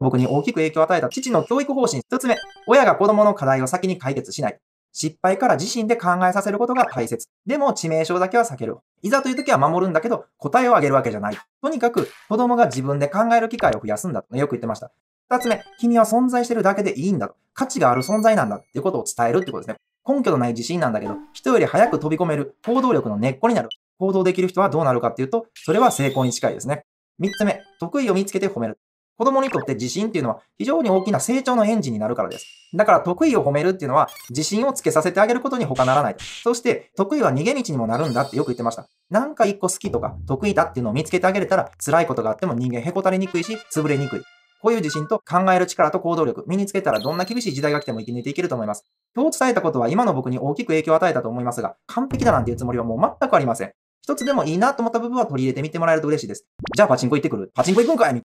僕に大きく影響を与えた父の教育方針。一つ目、親が子供の課題を先に解決しない。失敗から自身で考えさせることが大切。でも致命傷だけは避ける。いざという時は守るんだけど、答えをあげるわけじゃない。とにかく、子供が自分で考える機会を増やすんだと、ね、よく言ってました。二つ目、君は存在してるだけでいいんだと。価値がある存在なんだっていうことを伝えるってことですね。根拠のない自信なんだけど、人より早く飛び込める行動力の根っこになる。行動できる人はどうなるかっていうと、それは成功に近いですね。三つ目、得意を見つけて褒める。子供にとって自信っていうのは非常に大きな成長のエンジンになるからです。だから得意を褒めるっていうのは自信をつけさせてあげることに他ならない。そして得意は逃げ道にもなるんだってよく言ってました。なんか一個好きとか得意だっていうのを見つけてあげれたら辛いことがあっても人間へこたれにくいし潰れにくい。こういう自信と考える力と行動力、身につけたらどんな厳しい時代が来ても生き抜いていけると思います。今日伝えたことは今の僕に大きく影響を与えたと思いますが、完璧だなんていうつもりはもう全くありません。一つでもいいなと思った部分は取り入れてみてもらえると嬉しいです。じゃあパチンコ行ってくる。パチンコ行くんかい